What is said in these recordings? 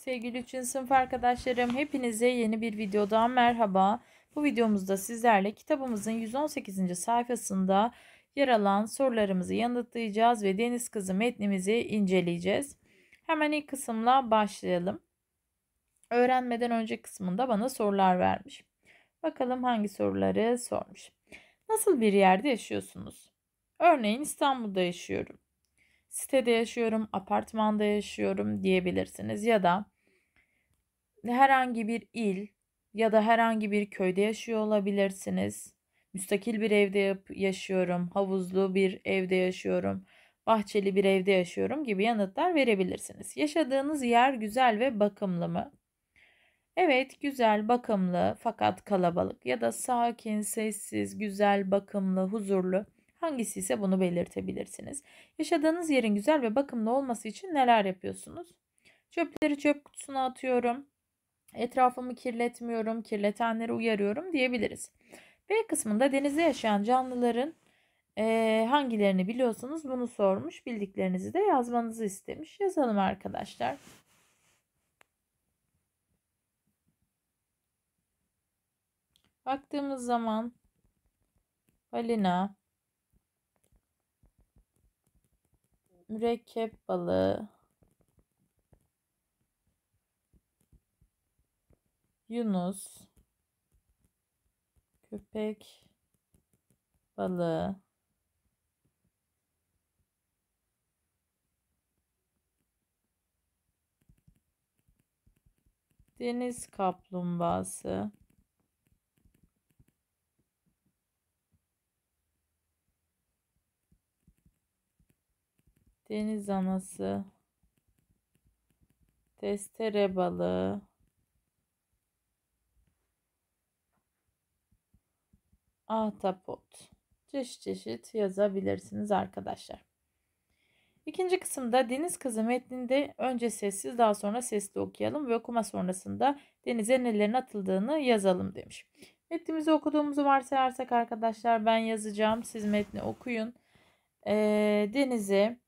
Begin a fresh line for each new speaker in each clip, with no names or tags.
Sevgili 3. sınıf arkadaşlarım hepinize yeni bir videodan merhaba. Bu videomuzda sizlerle kitabımızın 118. sayfasında yer alan sorularımızı yanıtlayacağız ve Deniz Kızı metnimizi inceleyeceğiz. Hemen ilk kısımla başlayalım. Öğrenmeden önce kısmında bana sorular vermiş. Bakalım hangi soruları sormuş. Nasıl bir yerde yaşıyorsunuz? Örneğin İstanbul'da yaşıyorum sitede yaşıyorum, apartmanda yaşıyorum diyebilirsiniz ya da herhangi bir il ya da herhangi bir köyde yaşıyor olabilirsiniz. Müstakil bir evde yaşıyorum, havuzlu bir evde yaşıyorum, bahçeli bir evde yaşıyorum gibi yanıtlar verebilirsiniz. Yaşadığınız yer güzel ve bakımlı mı? Evet, güzel, bakımlı fakat kalabalık ya da sakin, sessiz, güzel, bakımlı, huzurlu Hangisi ise bunu belirtebilirsiniz. Yaşadığınız yerin güzel ve bakımlı olması için neler yapıyorsunuz? Çöpleri çöp kutusuna atıyorum. Etrafımı kirletmiyorum, kirletenleri uyarıyorum diyebiliriz. B kısmında denizde yaşayan canlıların e, hangilerini biliyorsunuz bunu sormuş. Bildiklerinizi de yazmanızı istemiş. Yazalım arkadaşlar. Baktığımız zaman balina, mürekkep balığı, yunus, köpek balığı, deniz kaplumbağası, deniz anası, testere balığı, ahtapot. Çeşit çeşit yazabilirsiniz arkadaşlar. İkinci kısımda deniz kızı metninde önce sessiz daha sonra sesli okuyalım ve okuma sonrasında denize nelerin atıldığını yazalım demiş. Metnimizi okuduğumuzu varsayarsak arkadaşlar ben yazacağım. Siz metni okuyun. E, denize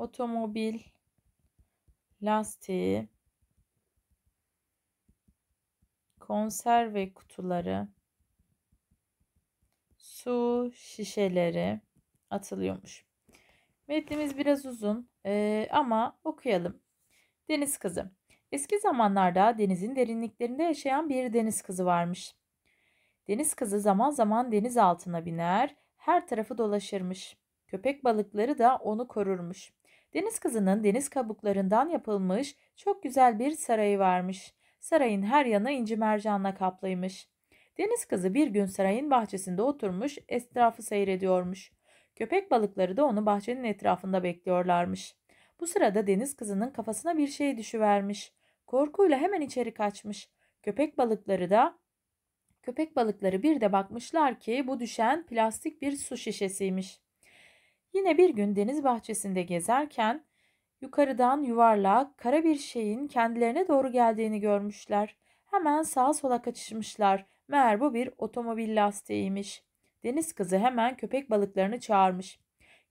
otomobil lastiği konserve kutuları su şişeleri atılıyormuş. Metnimiz biraz uzun ee, ama okuyalım. Deniz kızı. Eski zamanlarda denizin derinliklerinde yaşayan bir deniz kızı varmış. Deniz kızı zaman zaman deniz altına biner, her tarafı dolaşırmış. Köpek balıkları da onu korurmuş. Deniz kızının deniz kabuklarından yapılmış çok güzel bir sarayı varmış. Sarayın her yanı inci mercanla kaplıymış. Deniz kızı bir gün sarayın bahçesinde oturmuş etrafı seyrediyormuş. Köpek balıkları da onu bahçenin etrafında bekliyorlarmış. Bu sırada deniz kızının kafasına bir şey düşüvermiş. Korkuyla hemen içeri kaçmış. Köpek balıkları da köpek balıkları bir de bakmışlar ki bu düşen plastik bir su şişesiymiş. Yine bir gün deniz bahçesinde gezerken yukarıdan yuvarlak kara bir şeyin kendilerine doğru geldiğini görmüşler. Hemen sağa sola kaçışmışlar. Meğer bu bir otomobil lastiğiymiş. Deniz kızı hemen köpek balıklarını çağırmış.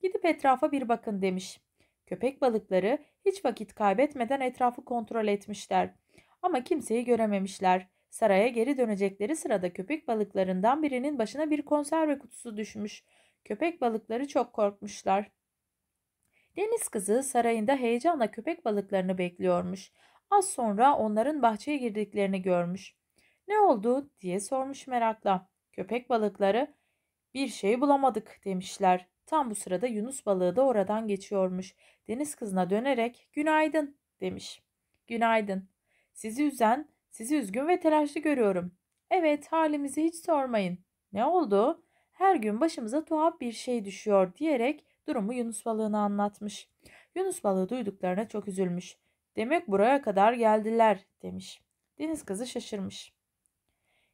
Gidip etrafa bir bakın demiş. Köpek balıkları hiç vakit kaybetmeden etrafı kontrol etmişler. Ama kimseyi görememişler. Saraya geri dönecekleri sırada köpek balıklarından birinin başına bir konserve kutusu düşmüş. Köpek balıkları çok korkmuşlar. Deniz kızı sarayında heyecanla köpek balıklarını bekliyormuş. Az sonra onların bahçeye girdiklerini görmüş. Ne oldu diye sormuş merakla. Köpek balıkları bir şey bulamadık demişler. Tam bu sırada Yunus balığı da oradan geçiyormuş. Deniz kızına dönerek günaydın demiş. Günaydın. Sizi üzen, sizi üzgün ve telaşlı görüyorum. Evet halimizi hiç sormayın. Ne oldu? her gün başımıza tuhaf bir şey düşüyor diyerek durumu Yunus balığına anlatmış. Yunus balığı duyduklarına çok üzülmüş. Demek buraya kadar geldiler demiş. Deniz kızı şaşırmış.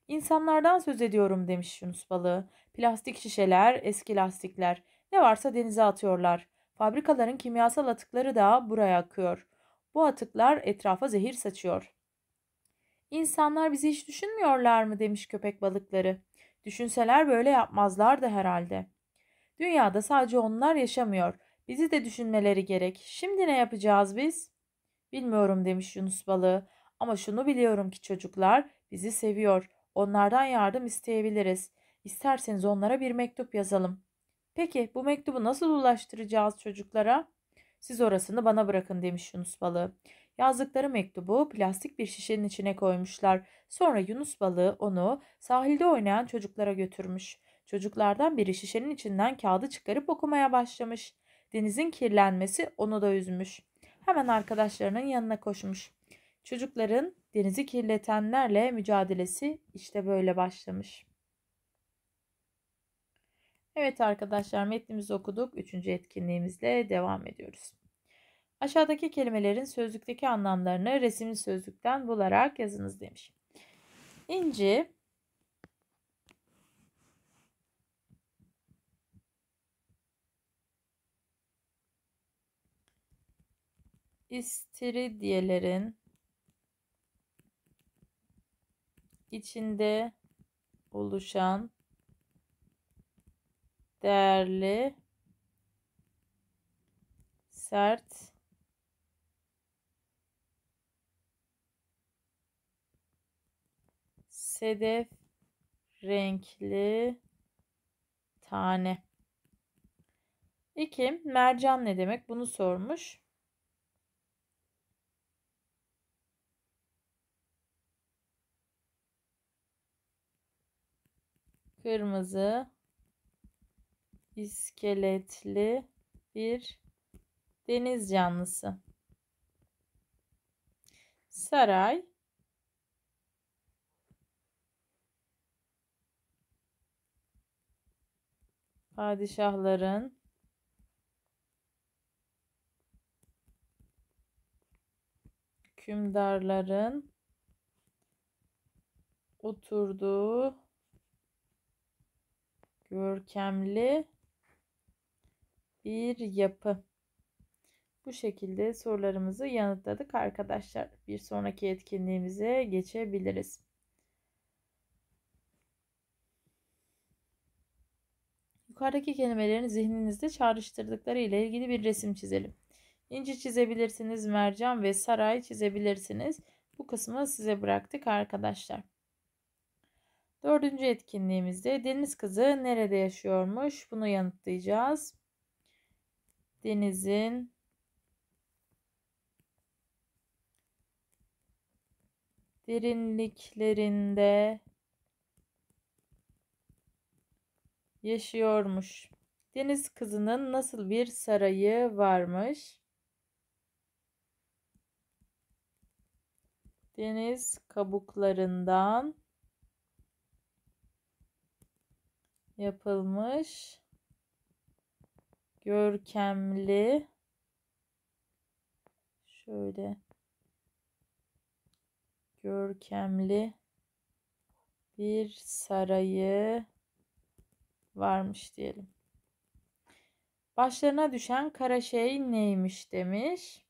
İnsanlardan söz ediyorum demiş Yunus balığı. Plastik şişeler, eski lastikler ne varsa denize atıyorlar. Fabrikaların kimyasal atıkları da buraya akıyor. Bu atıklar etrafa zehir saçıyor. İnsanlar bizi hiç düşünmüyorlar mı demiş köpek balıkları. Düşünseler böyle yapmazlardı herhalde. Dünyada sadece onlar yaşamıyor. Bizi de düşünmeleri gerek. Şimdi ne yapacağız biz? Bilmiyorum demiş Yunus balığı. Ama şunu biliyorum ki çocuklar bizi seviyor. Onlardan yardım isteyebiliriz. İsterseniz onlara bir mektup yazalım. Peki bu mektubu nasıl ulaştıracağız çocuklara? Siz orasını bana bırakın demiş Yunus balığı. Yazdıkları mektubu plastik bir şişenin içine koymuşlar. Sonra Yunus balığı onu sahilde oynayan çocuklara götürmüş. Çocuklardan biri şişenin içinden kağıdı çıkarıp okumaya başlamış. Denizin kirlenmesi onu da üzmüş. Hemen arkadaşlarının yanına koşmuş. Çocukların denizi kirletenlerle mücadelesi işte böyle başlamış. Evet arkadaşlar metnimizi okuduk. Üçüncü etkinliğimizle devam ediyoruz. Aşağıdaki kelimelerin sözlükteki anlamlarını resimli sözlükten bularak yazınız demiş. İnci istiridiyelerin içinde oluşan değerli sert sedef renkli tane. 2. Mercan ne demek? Bunu sormuş. Kırmızı iskeletli bir deniz canlısı. Saray Padişahların hükümdarların oturduğu görkemli bir yapı. Bu şekilde sorularımızı yanıtladık arkadaşlar. Bir sonraki etkinliğimize geçebiliriz. Yukarıdaki kelimelerin zihninizde çağrıştırdıkları ile ilgili bir resim çizelim. İnci çizebilirsiniz, mercan ve saray çizebilirsiniz. Bu kısmı size bıraktık arkadaşlar. Dördüncü etkinliğimizde deniz kızı nerede yaşıyormuş bunu yanıtlayacağız. Denizin derinliklerinde yaşıyormuş. Deniz kızının nasıl bir sarayı varmış? Deniz kabuklarından yapılmış görkemli şöyle görkemli bir sarayı varmış diyelim. Başlarına düşen kara şey neymiş demiş.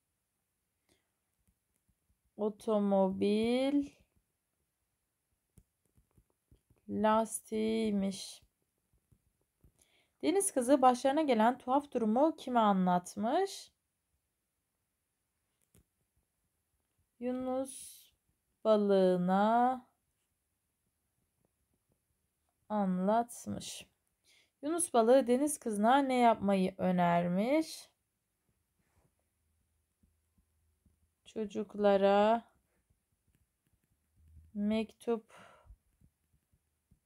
Otomobil lastiğiymiş. Deniz kızı başlarına gelen tuhaf durumu kime anlatmış? Yunus balığına anlatmış. Yunus balığı deniz kızına ne yapmayı önermiş? Çocuklara mektup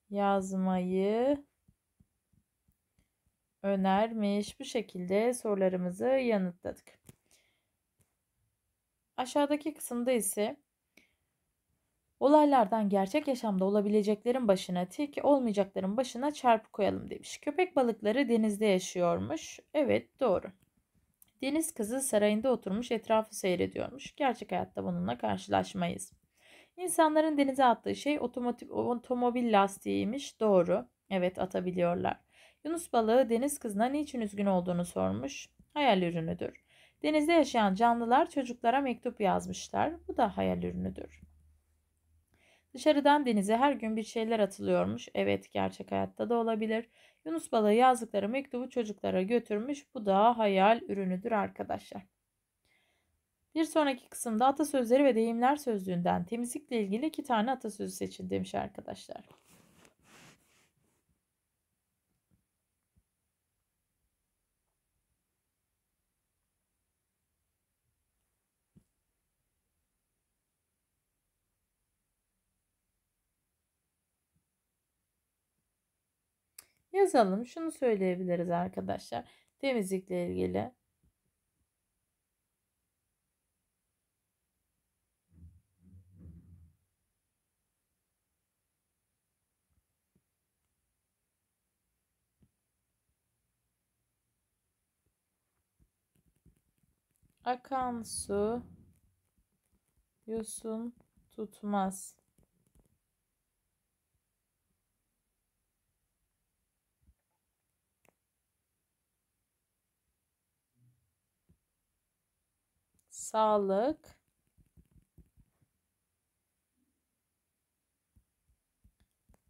yazmayı önermiş. Bu şekilde sorularımızı yanıtladık. Aşağıdaki kısımda ise Olaylardan gerçek yaşamda olabileceklerin başına tik, olmayacakların başına çarpı koyalım demiş. Köpek balıkları denizde yaşıyormuş. Evet doğru. Deniz kızı sarayında oturmuş etrafı seyrediyormuş. Gerçek hayatta bununla karşılaşmayız. İnsanların denize attığı şey otomobil lastiğiymiş. Doğru. Evet atabiliyorlar. Yunus balığı deniz kızına niçin üzgün olduğunu sormuş. Hayal ürünüdür. Denizde yaşayan canlılar çocuklara mektup yazmışlar. Bu da hayal ürünüdür. Dışarıdan denize her gün bir şeyler atılıyormuş. Evet gerçek hayatta da olabilir. Yunus balığı yazdıkları mektubu çocuklara götürmüş. Bu da hayal ürünüdür arkadaşlar. Bir sonraki kısımda atasözleri ve deyimler sözlüğünden temizlikle ilgili iki tane atasözü seçin demiş arkadaşlar. yazalım. Şunu söyleyebiliriz arkadaşlar. Temizlikle ilgili. Akan su yosun tutmaz. sağlık,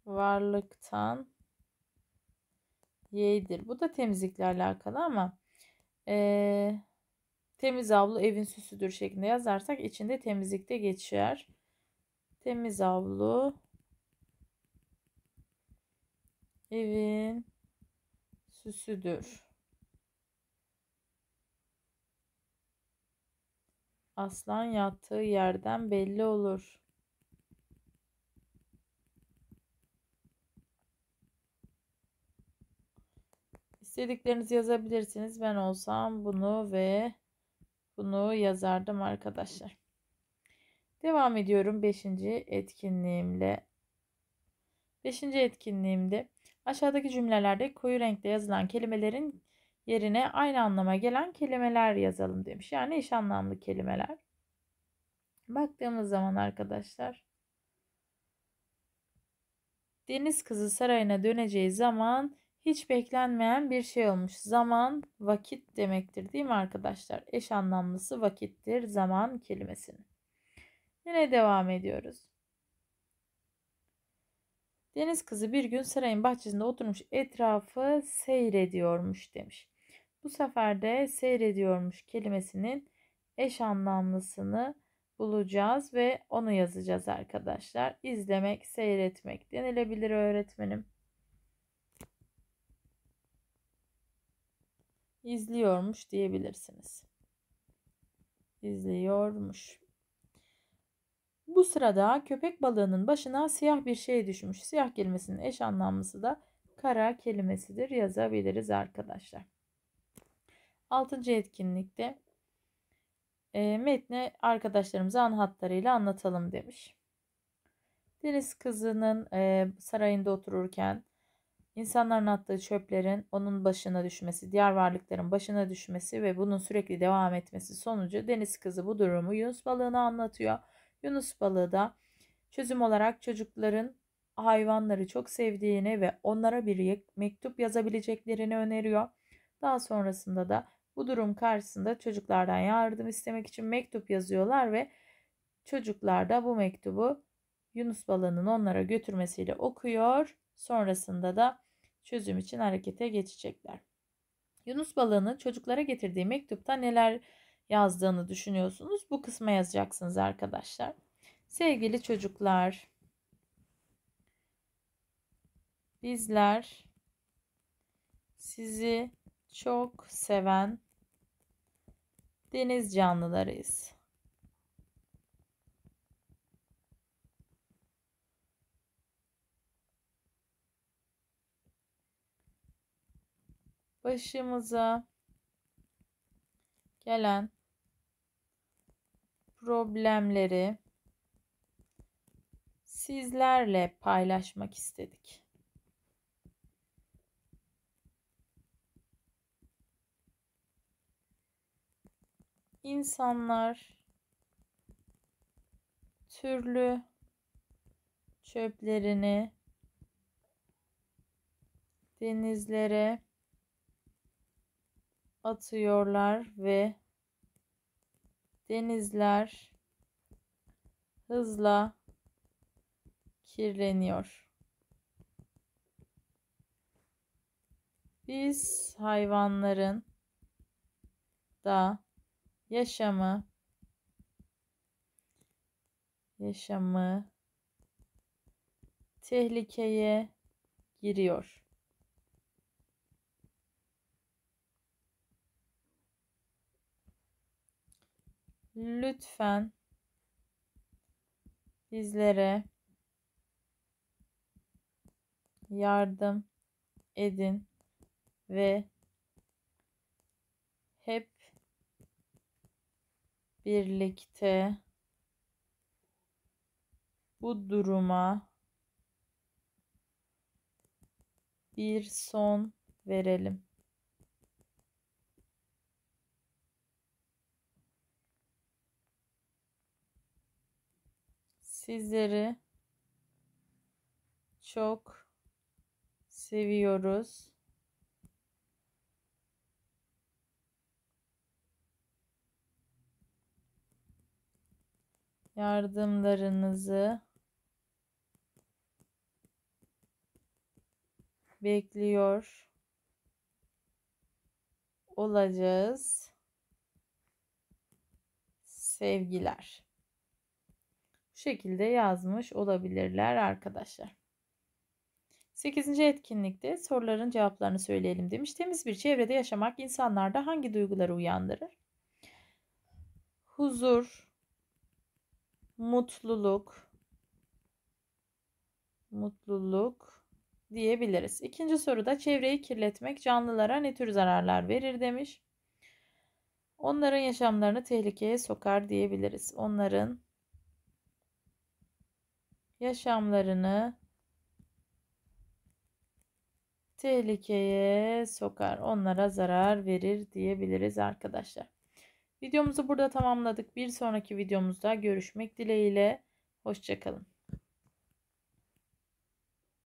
varlıktan y'dir. Bu da temizlikle alakalı ama e, temiz avlu evin süsüdür şeklinde yazarsak içinde temizlikte geçer. Temiz avlu evin süsüdür. Aslan yattığı yerden belli olur. İstediklerinizi yazabilirsiniz. Ben olsam bunu ve bunu yazardım arkadaşlar. Devam ediyorum 5. etkinliğimle. 5. etkinliğimde aşağıdaki cümlelerde koyu renkte yazılan kelimelerin yerine aynı anlama gelen kelimeler yazalım demiş. Yani eş anlamlı kelimeler. Baktığımız zaman arkadaşlar Deniz Kızı Sarayı'na döneceği zaman hiç beklenmeyen bir şey olmuş. Zaman vakit demektir değil mi arkadaşlar? Eş anlamlısı vakittir zaman kelimesinin. Yine devam ediyoruz. Deniz kızı bir gün sarayın bahçesinde oturmuş etrafı seyrediyormuş demiş. Bu sefer de seyrediyormuş kelimesinin eş anlamlısını bulacağız ve onu yazacağız arkadaşlar. İzlemek, seyretmek denilebilir öğretmenim. İzliyormuş diyebilirsiniz. İzliyormuş. Bu sırada köpek balığının başına siyah bir şey düşmüş. Siyah kelimesinin eş anlamlısı da kara kelimesidir yazabiliriz arkadaşlar. Altıncı etkinlikte e, metni arkadaşlarımıza an anlatalım demiş. Deniz kızının e, sarayında otururken insanların attığı çöplerin onun başına düşmesi, diğer varlıkların başına düşmesi ve bunun sürekli devam etmesi sonucu deniz kızı bu durumu Yunus balığına anlatıyor. Yunus balığı da çözüm olarak çocukların hayvanları çok sevdiğini ve onlara bir mektup yazabileceklerini öneriyor. Daha sonrasında da bu durum karşısında çocuklardan yardım istemek için mektup yazıyorlar ve çocuklar da bu mektubu Yunus balığının onlara götürmesiyle okuyor. Sonrasında da çözüm için harekete geçecekler. Yunus balığının çocuklara getirdiği mektupta neler yazdığını düşünüyorsunuz? Bu kısma yazacaksınız arkadaşlar. Sevgili çocuklar, bizler sizi çok seven deniz canlılarıyız. Başımıza gelen problemleri sizlerle paylaşmak istedik. insanlar türlü çöplerini denizlere atıyorlar ve denizler hızla kirleniyor. Biz hayvanların da yaşamı yaşamı tehlikeye giriyor. Lütfen bizlere yardım edin ve birlikte bu duruma bir son verelim. Sizleri çok seviyoruz. yardımlarınızı bekliyor olacağız. Sevgiler. Bu şekilde yazmış olabilirler arkadaşlar. 8. etkinlikte soruların cevaplarını söyleyelim demiş. Temiz bir çevrede yaşamak insanlarda hangi duyguları uyandırır? Huzur, mutluluk mutluluk diyebiliriz. İkinci soruda çevreyi kirletmek canlılara ne tür zararlar verir demiş. Onların yaşamlarını tehlikeye sokar diyebiliriz. Onların yaşamlarını tehlikeye sokar, onlara zarar verir diyebiliriz arkadaşlar. Videomuzu burada tamamladık. Bir sonraki videomuzda görüşmek dileğiyle. Hoşçakalın.